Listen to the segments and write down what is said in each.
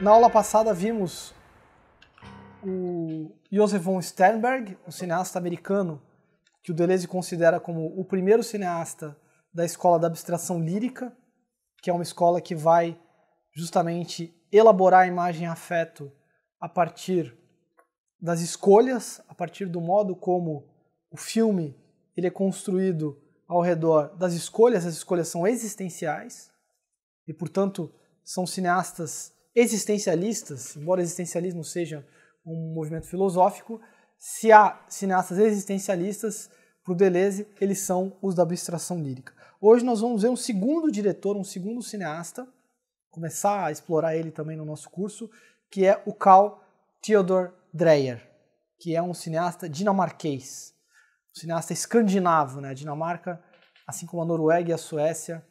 Na aula passada vimos o Josef von Sternberg, um cineasta americano que o Deleuze considera como o primeiro cineasta da escola da abstração lírica, que é uma escola que vai justamente elaborar a imagem afeto a partir das escolhas, a partir do modo como o filme ele é construído ao redor das escolhas, as escolhas são existenciais e, portanto, são cineastas existencialistas, embora existencialismo seja um movimento filosófico, se há cineastas existencialistas, para o Deleuze, eles são os da abstração lírica. Hoje nós vamos ver um segundo diretor, um segundo cineasta, começar a explorar ele também no nosso curso, que é o Carl Theodor Dreyer, que é um cineasta dinamarquês, um cineasta escandinavo. Né? A Dinamarca, assim como a Noruega e a Suécia,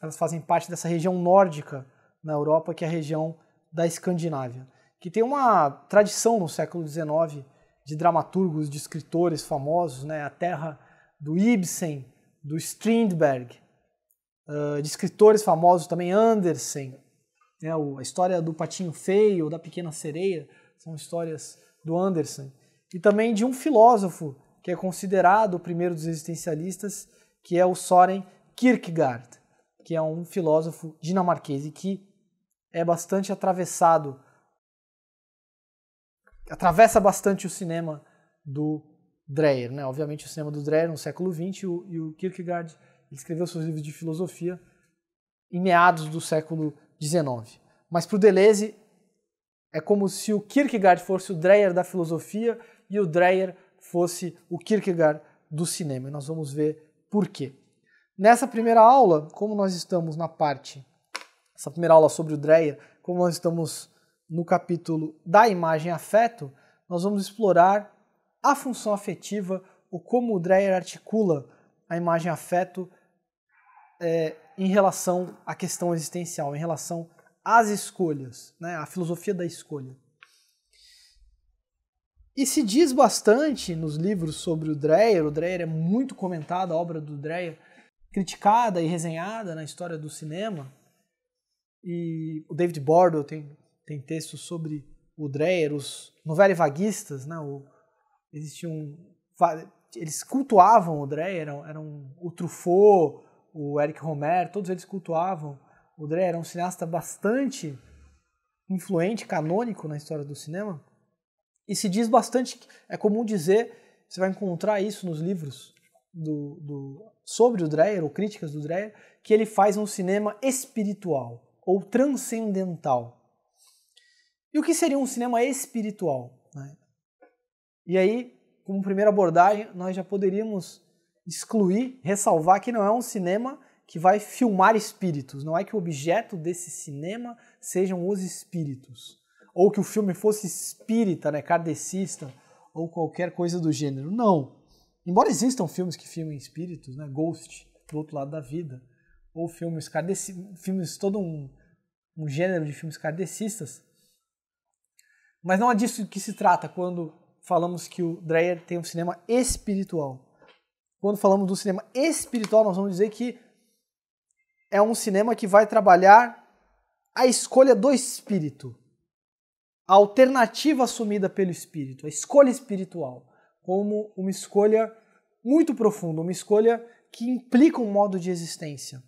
elas fazem parte dessa região nórdica na Europa, que é a região da Escandinávia, que tem uma tradição no século XIX de dramaturgos, de escritores famosos, né? a terra do Ibsen, do Strindberg, ah, de escritores famosos também, Andersen, né? a história do Patinho Feio, da Pequena Sereia, são histórias do Andersen, e também de um filósofo que é considerado o primeiro dos existencialistas, que é o Soren Kierkegaard, que é um filósofo dinamarquês e que é bastante atravessado atravessa bastante o cinema do Dreyer, né? Obviamente o cinema do Dreyer no século XX e o, e o Kierkegaard escreveu seus livros de filosofia em meados do século XIX. Mas para o Deleuze é como se o Kierkegaard fosse o Dreyer da filosofia e o Dreyer fosse o Kierkegaard do cinema. E nós vamos ver por quê. Nessa primeira aula, como nós estamos na parte essa primeira aula sobre o DREA, como nós estamos no capítulo da imagem afeto, nós vamos explorar a função afetiva, ou como o Dreyer articula a imagem afeto é, em relação à questão existencial, em relação às escolhas, né, à filosofia da escolha. E se diz bastante nos livros sobre o Dreyer, o Dreyer é muito comentado, a obra do Dreyer, criticada e resenhada na história do cinema, e o David Bordo tem, tem textos sobre o Dreyer, os novela vaguistas, né? O, existiam, eles cultuavam o Dreyer, eram, eram o Truffaut, o Eric Romer, todos eles cultuavam. O Dreyer era um cineasta bastante influente, canônico na história do cinema. E se diz bastante, é comum dizer, você vai encontrar isso nos livros do, do sobre o Dreyer, ou críticas do Dreyer, que ele faz um cinema espiritual ou transcendental. E o que seria um cinema espiritual? Né? E aí, como primeira abordagem, nós já poderíamos excluir, ressalvar que não é um cinema que vai filmar espíritos, não é que o objeto desse cinema sejam os espíritos, ou que o filme fosse espírita, né, kardecista, ou qualquer coisa do gênero. Não. Embora existam filmes que filmem espíritos, né, Ghost, do outro lado da vida, ou filmes kardecistas, filmes todo um, um gênero de filmes kardecistas. Mas não é disso que se trata quando falamos que o Dreyer tem um cinema espiritual. Quando falamos do cinema espiritual, nós vamos dizer que é um cinema que vai trabalhar a escolha do espírito, a alternativa assumida pelo espírito, a escolha espiritual, como uma escolha muito profunda, uma escolha que implica um modo de existência.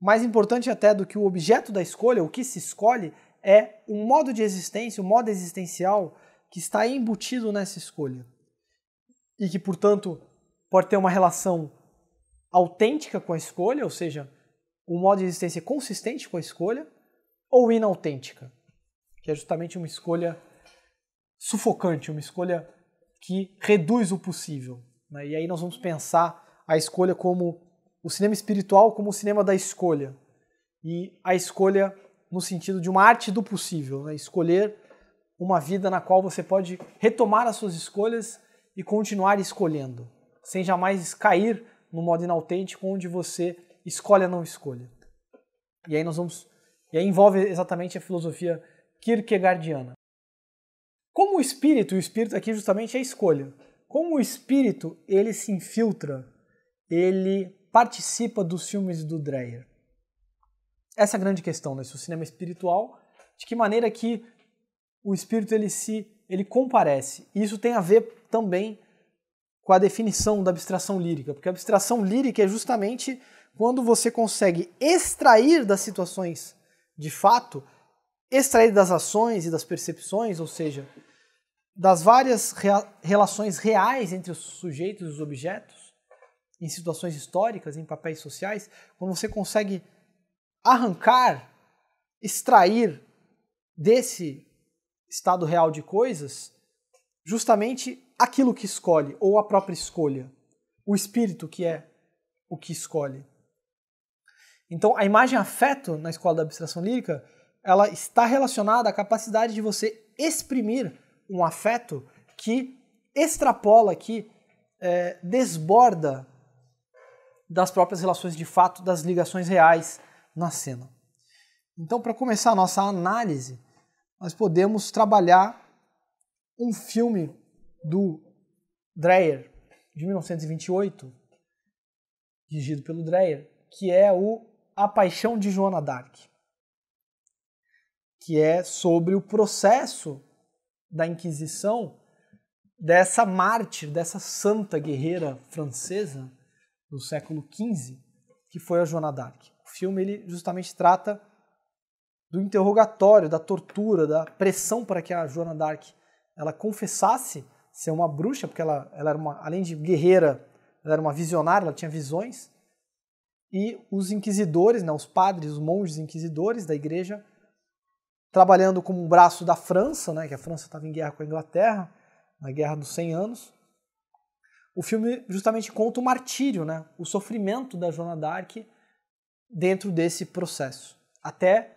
Mais importante até do que o objeto da escolha, o que se escolhe, é o modo de existência, o modo existencial que está embutido nessa escolha. E que, portanto, pode ter uma relação autêntica com a escolha, ou seja, um modo de existência consistente com a escolha, ou inautêntica, que é justamente uma escolha sufocante, uma escolha que reduz o possível. Né? E aí nós vamos pensar a escolha como o cinema espiritual como o cinema da escolha. E a escolha no sentido de uma arte do possível, né? escolher uma vida na qual você pode retomar as suas escolhas e continuar escolhendo, sem jamais cair no modo inautêntico onde você escolhe a não escolha. E aí nós vamos e aí envolve exatamente a filosofia kierkegaardiana. Como o espírito, o espírito aqui justamente é a escolha. Como o espírito, ele se infiltra, ele participa dos filmes do Dreyer? Essa é a grande questão, né? Se o cinema é espiritual, de que maneira que o espírito ele se ele comparece? E isso tem a ver também com a definição da abstração lírica, porque a abstração lírica é justamente quando você consegue extrair das situações de fato, extrair das ações e das percepções, ou seja, das várias rea relações reais entre os sujeitos e os objetos, em situações históricas, em papéis sociais, quando você consegue arrancar, extrair desse estado real de coisas justamente aquilo que escolhe ou a própria escolha, o espírito que é o que escolhe. Então, a imagem afeto na escola da abstração lírica, ela está relacionada à capacidade de você exprimir um afeto que extrapola, que é, desborda das próprias relações de fato, das ligações reais na cena. Então, para começar a nossa análise, nós podemos trabalhar um filme do Dreyer, de 1928, dirigido pelo Dreyer, que é o A Paixão de Joana d'Arc, que é sobre o processo da Inquisição dessa mártir, dessa santa guerreira francesa, do século XV, que foi a Joana d'Arc. O filme ele justamente trata do interrogatório, da tortura, da pressão para que a Joana d'Arc ela confessasse ser uma bruxa, porque ela, ela era uma, além de guerreira, ela era uma visionária, ela tinha visões. E os inquisidores, né, os padres, os monges inquisidores da igreja, trabalhando como um braço da França, né, que a França estava em guerra com a Inglaterra, na Guerra dos 100 Anos, o filme justamente conta o martírio, né? o sofrimento da Joana Darc dentro desse processo. Até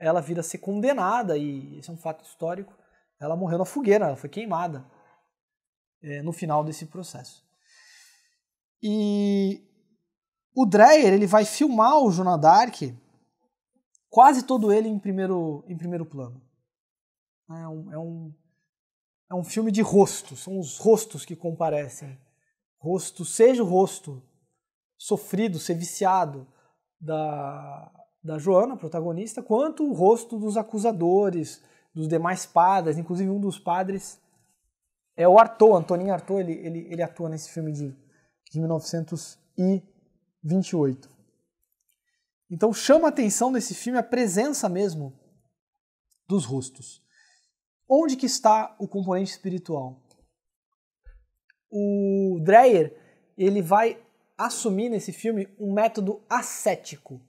ela vir a ser condenada, e esse é um fato histórico, ela morreu na fogueira, ela foi queimada é, no final desse processo. E o Dreyer ele vai filmar o Joana Darc quase todo ele em primeiro, em primeiro plano. É um, é um, é um filme de rostos, são os rostos que comparecem rosto, seja o rosto sofrido, ser viciado da, da Joana, protagonista, quanto o rosto dos acusadores, dos demais padres, inclusive um dos padres é o Arthur, Antonin Arthur, ele, ele, ele atua nesse filme de, de 1928. Então chama a atenção nesse filme a presença mesmo dos rostos. Onde que está o componente espiritual? o Dreyer ele vai assumir nesse filme um método ascético,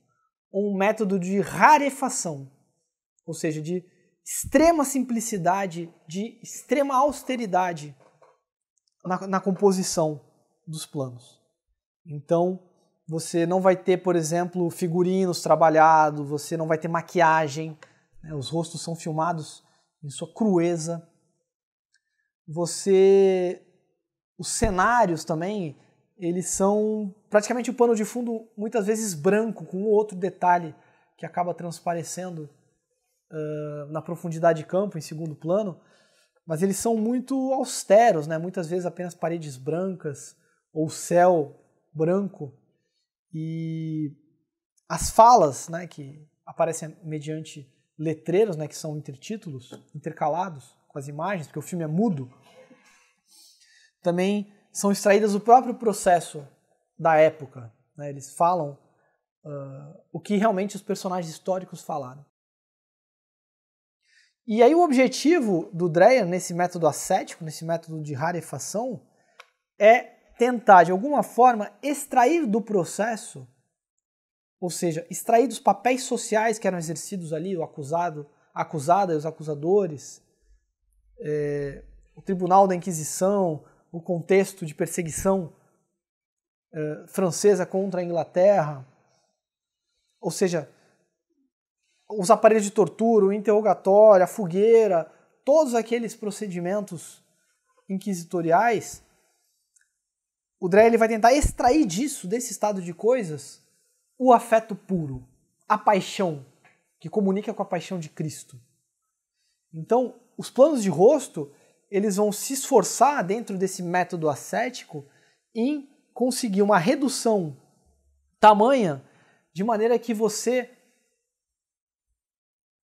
um método de rarefação, ou seja, de extrema simplicidade, de extrema austeridade na, na composição dos planos. Então, você não vai ter, por exemplo, figurinos trabalhados, você não vai ter maquiagem, né? os rostos são filmados em sua crueza. Você os cenários também, eles são praticamente o um pano de fundo muitas vezes branco, com outro detalhe que acaba transparecendo uh, na profundidade de campo, em segundo plano, mas eles são muito austeros, né? muitas vezes apenas paredes brancas ou céu branco. E as falas né, que aparecem mediante letreiros, né, que são intertítulos intercalados com as imagens, porque o filme é mudo, também são extraídas do próprio processo da época. Né? Eles falam uh, o que realmente os personagens históricos falaram. E aí o objetivo do Dreyer nesse método ascético, nesse método de rarefação, é tentar de alguma forma extrair do processo, ou seja, extrair dos papéis sociais que eram exercidos ali, o acusado, a acusada e os acusadores, é, o tribunal da Inquisição, o contexto de perseguição eh, francesa contra a Inglaterra, ou seja, os aparelhos de tortura, o interrogatório, a fogueira, todos aqueles procedimentos inquisitoriais, o Dre ele vai tentar extrair disso, desse estado de coisas, o afeto puro, a paixão, que comunica com a paixão de Cristo. Então, os planos de rosto eles vão se esforçar dentro desse método ascético em conseguir uma redução tamanha de maneira que você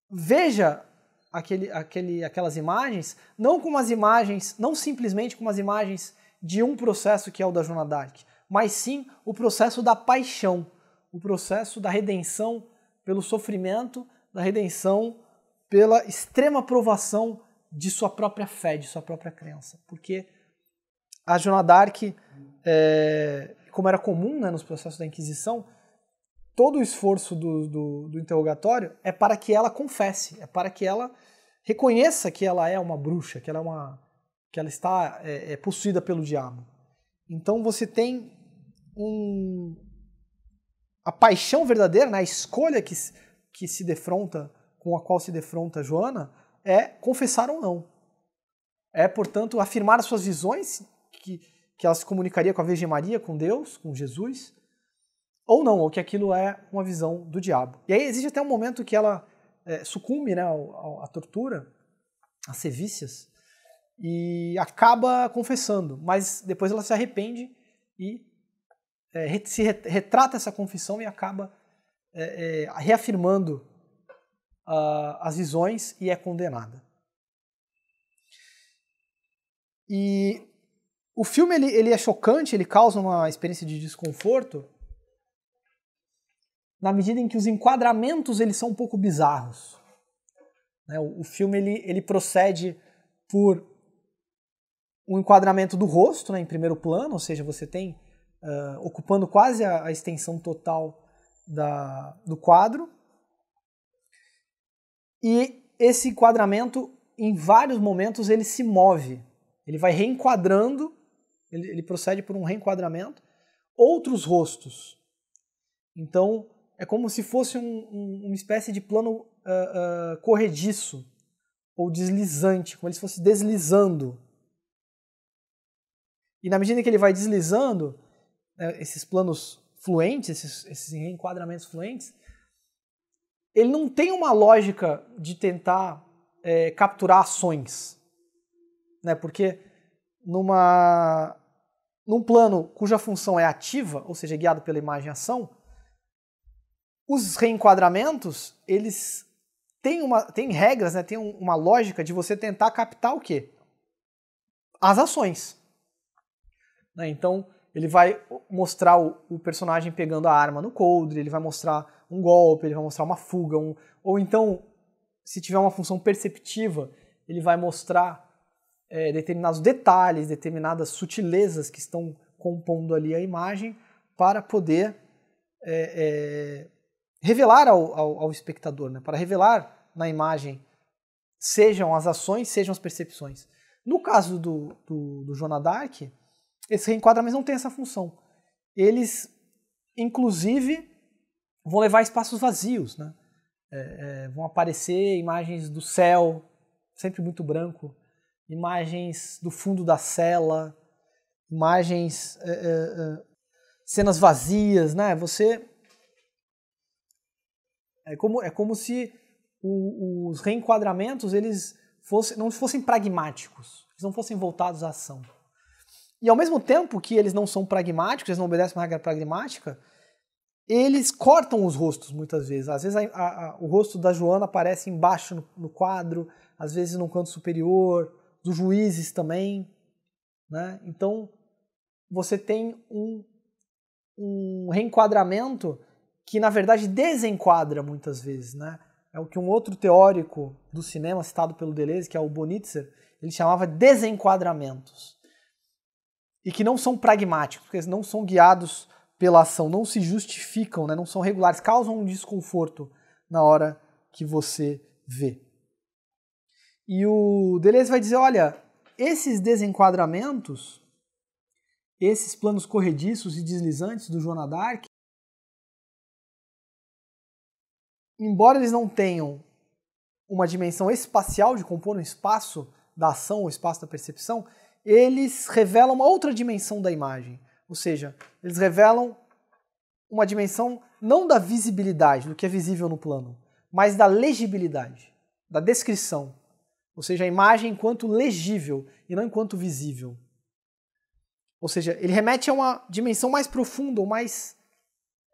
veja aquele, aquele, aquelas imagens não como as imagens, não simplesmente como as imagens de um processo que é o da Jonah Dark, mas sim o processo da paixão, o processo da redenção pelo sofrimento, da redenção pela extrema provação de sua própria fé, de sua própria crença. Porque a Joana d'Arc, é, como era comum né, nos processos da Inquisição, todo o esforço do, do, do, interrogatório é para que ela confesse, é para que ela reconheça que ela é uma bruxa, que ela, é uma, que ela está é, é possuída pelo diabo. Então você tem um, a paixão verdadeira, né, a escolha que, que se defronta, com a qual se defronta Joana, é confessar ou não. É, portanto, afirmar as suas visões, que, que ela se comunicaria com a Virgem Maria, com Deus, com Jesus, ou não, ou que aquilo é uma visão do diabo. E aí existe até um momento que ela é, sucumbe né, à tortura, às sevícias, e acaba confessando, mas depois ela se arrepende e é, se retrata essa confissão e acaba é, é reafirmando uh, as visões e é condenada. E o filme ele, ele é chocante, ele causa uma experiência de desconforto na medida em que os enquadramentos eles são um pouco bizarros. Né? O, o filme ele, ele procede por um enquadramento do rosto né, em primeiro plano, ou seja, você tem uh, ocupando quase a, a extensão total da, do quadro. E esse enquadramento, em vários momentos, ele se move. Ele vai reenquadrando, ele, ele procede por um reenquadramento, outros rostos. Então, é como se fosse um, um, uma espécie de plano uh, uh, corrediço ou deslizante, como se fosse deslizando. E na medida que ele vai deslizando, né, esses planos fluentes, esses, esses reenquadramentos fluentes, ele não tem uma lógica de tentar é, capturar ações, né? Porque numa num plano cuja função é ativa, ou seja, guiado pela imagem ação, os reenquadramentos eles têm uma têm regras, né? Tem uma lógica de você tentar captar o quê? As ações. Né? Então ele vai mostrar o, o personagem pegando a arma no coldre, ele vai mostrar um golpe, ele vai mostrar uma fuga, um... ou então, se tiver uma função perceptiva, ele vai mostrar é, determinados detalhes, determinadas sutilezas que estão compondo ali a imagem para poder é, é, revelar ao, ao, ao espectador, né? para revelar na imagem, sejam as ações, sejam as percepções. No caso do, do, do Jonah Dark, esse reenquadramento não tem essa função. Eles, inclusive, vão levar espaços vazios, né? É, é, vão aparecer imagens do céu, sempre muito branco, imagens do fundo da cela, imagens, é, é, é cenas vazias, né? Você é como é como se o, os reenquadramentos eles fossem, não fossem pragmáticos, eles não fossem voltados à ação. E ao mesmo tempo que eles não são pragmáticos, eles não obedecem uma regra pragmática, eles cortam os rostos muitas vezes. Às vezes a, a, a, o rosto da Joana aparece embaixo no, no, quadro, às vezes no canto superior, dos juízes também. Né? Então você tem um, um reenquadramento que na verdade desenquadra muitas vezes. Né? É o que um outro teórico do cinema citado pelo Deleuze, que é o Bonitzer, ele chamava desenquadramentos. E que não são pragmáticos, porque eles não são guiados pela ação não se justificam, né, não são regulares, causam um desconforto na hora que você vê. E o Deleuze vai dizer: olha, esses desenquadramentos, esses planos corrediços e deslizantes do Joana Dark, embora eles não tenham uma dimensão espacial de compor um espaço da ação, o espaço da percepção, eles revelam uma outra dimensão da imagem. Ou seja, eles revelam uma dimensão não da visibilidade, do que é visível no plano, mas da legibilidade, da descrição. Ou seja, a imagem enquanto legível e não enquanto visível. Ou seja, ele remete a uma dimensão mais profunda ou mais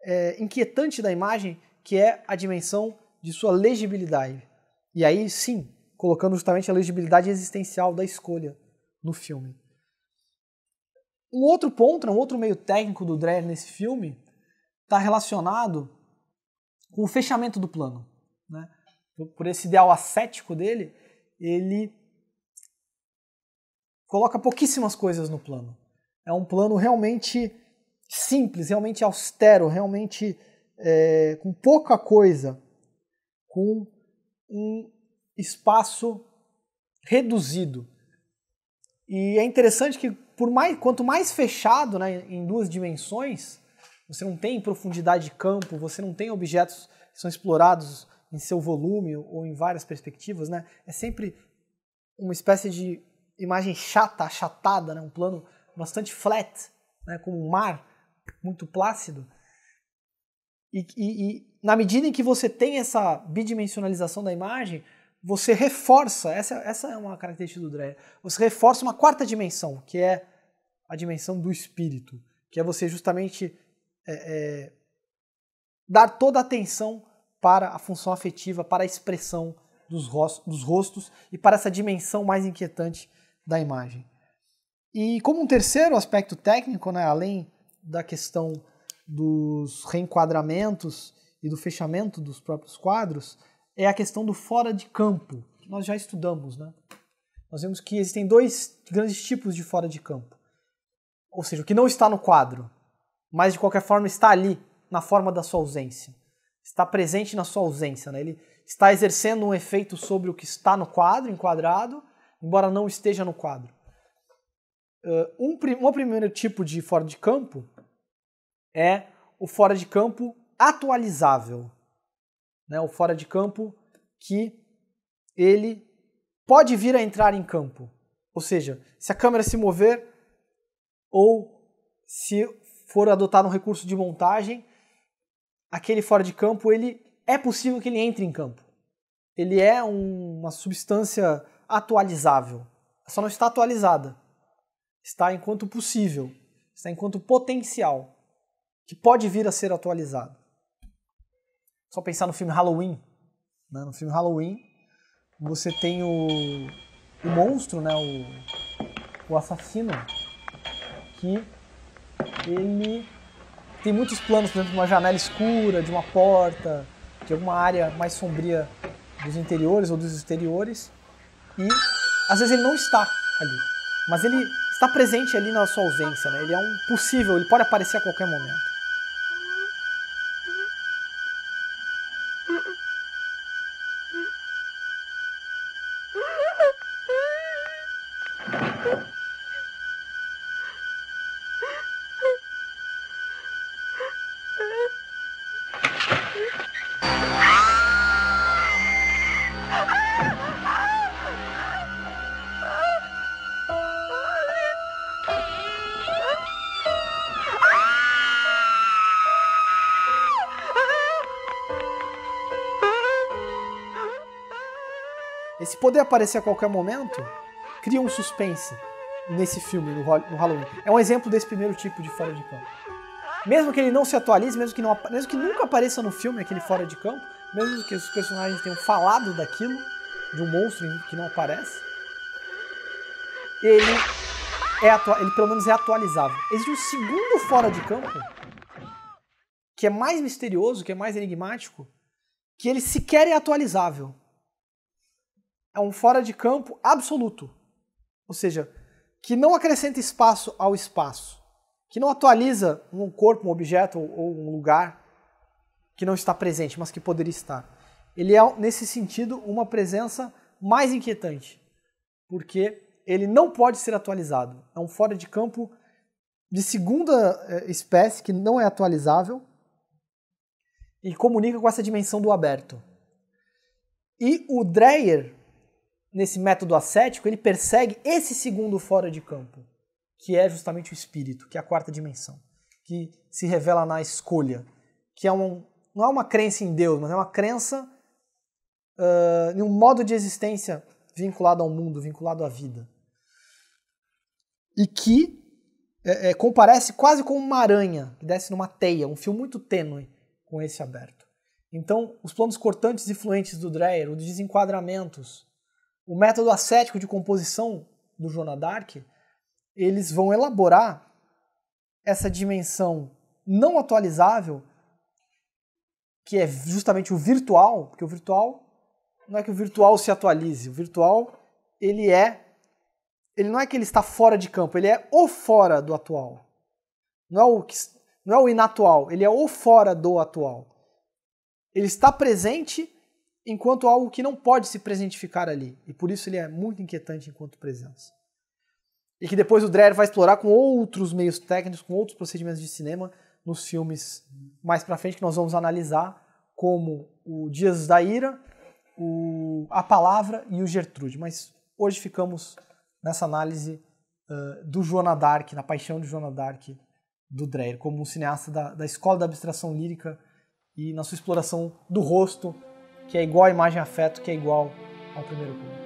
é, inquietante da imagem, que é a dimensão de sua legibilidade. E aí, sim, colocando justamente a legibilidade existencial da escolha no filme. Um outro ponto, né, um outro meio técnico do Dreyer nesse filme está relacionado com o fechamento do plano. Né? Por esse ideal ascético dele, ele coloca pouquíssimas coisas no plano. É um plano realmente simples, realmente austero, realmente é, com pouca coisa, com um espaço reduzido. E é interessante que por mais, quanto mais fechado né, em duas dimensões, você não tem profundidade de campo, você não tem objetos que são explorados em seu volume ou em várias perspectivas, né? É sempre uma espécie de imagem chata, achatada, né? um plano bastante flat, né? como um mar muito plácido. E, e, e na medida em que você tem essa bidimensionalização da imagem, você reforça, essa, essa é uma característica do Dreyer, você reforça uma quarta dimensão, que é a dimensão do espírito, que é você justamente é, é, dar toda a atenção para a função afetiva, para a expressão dos rostos, dos rostos e para essa dimensão mais inquietante da imagem. E como um terceiro aspecto técnico, né, além da questão dos reenquadramentos e do fechamento dos próprios quadros, é a questão do fora de campo, que nós já estudamos, né? Nós vemos que existem dois grandes tipos de fora de campo. Ou seja, o que não está no quadro, mas de qualquer forma está ali, na forma da sua ausência. Está presente na sua ausência, né? Ele está exercendo um efeito sobre o que está no quadro, enquadrado, embora não esteja no quadro. Uh, um, um primeiro tipo de fora de campo é o fora de campo atualizável né, o fora de campo, que ele pode vir a entrar em campo. Ou seja, se a câmera se mover ou se for adotado um recurso de montagem, aquele fora de campo, ele é possível que ele entre em campo. Ele é um, uma substância atualizável. Só não está atualizada. Está enquanto possível, está enquanto potencial, que pode vir a ser atualizado. Só pensar no filme Halloween. Né? No filme Halloween, você tem o, o monstro, né? o, o assassino, que ele tem muitos planos, por exemplo, de uma janela escura, de uma porta, de alguma área mais sombria dos interiores ou dos exteriores. E às vezes ele não está ali, mas ele está presente ali na sua ausência, né? Ele é um possível, ele pode aparecer a qualquer momento. Esse poder aparecer a qualquer momento cria um suspense nesse filme, no, Halloween. É um exemplo desse primeiro tipo de fora de campo. Mesmo que ele não se atualize, mesmo que, não, mesmo que nunca apareça no filme aquele fora de campo, mesmo que os personagens tenham falado daquilo, de um monstro que não aparece, ele é ele pelo menos é atualizável. Existe um segundo fora de campo que é mais misterioso, que é mais enigmático, que ele sequer é atualizável é um fora de campo absoluto. Ou seja, que não acrescenta espaço ao espaço, que não atualiza um corpo, um objeto ou um lugar que não está presente, mas que poderia estar. Ele é, nesse sentido, uma presença mais inquietante, porque ele não pode ser atualizado. É um fora de campo de segunda eh, espécie que não é atualizável e comunica com essa dimensão do aberto. E o Dreyer, nesse método ascético, ele persegue esse segundo fora de campo, que é justamente o espírito, que é a quarta dimensão, que se revela na escolha, que é um, não é uma crença em Deus, mas é uma crença uh, em um modo de existência vinculado ao mundo, vinculado à vida. E que é, é, comparece quase com uma aranha que desce numa teia, um fio muito tênue com esse aberto. Então, os planos cortantes e fluentes do Dreyer, os desenquadramentos, o método ascético de composição do Jonah Dark, eles vão elaborar essa dimensão não atualizável, que é justamente o virtual, porque o virtual não é que o virtual se atualize, o virtual ele é ele não é que ele está fora de campo, ele é o fora do atual. Não é o que, não é o inatual, ele é o fora do atual. Ele está presente enquanto algo que não pode se presentificar ali. E por isso ele é muito inquietante enquanto presença. E que depois o Dreher vai explorar com outros meios técnicos, com outros procedimentos de cinema nos filmes mais pra frente, que nós vamos analisar, como o Dias da Ira, o A Palavra e o Gertrude. Mas hoje ficamos nessa análise uh, do Joana Dark, na paixão de Joana Dark do Dreher, como um cineasta da, da escola da abstração lírica e na sua exploração do rosto que é igual à imagem afeto, que é igual ao primeiro culto.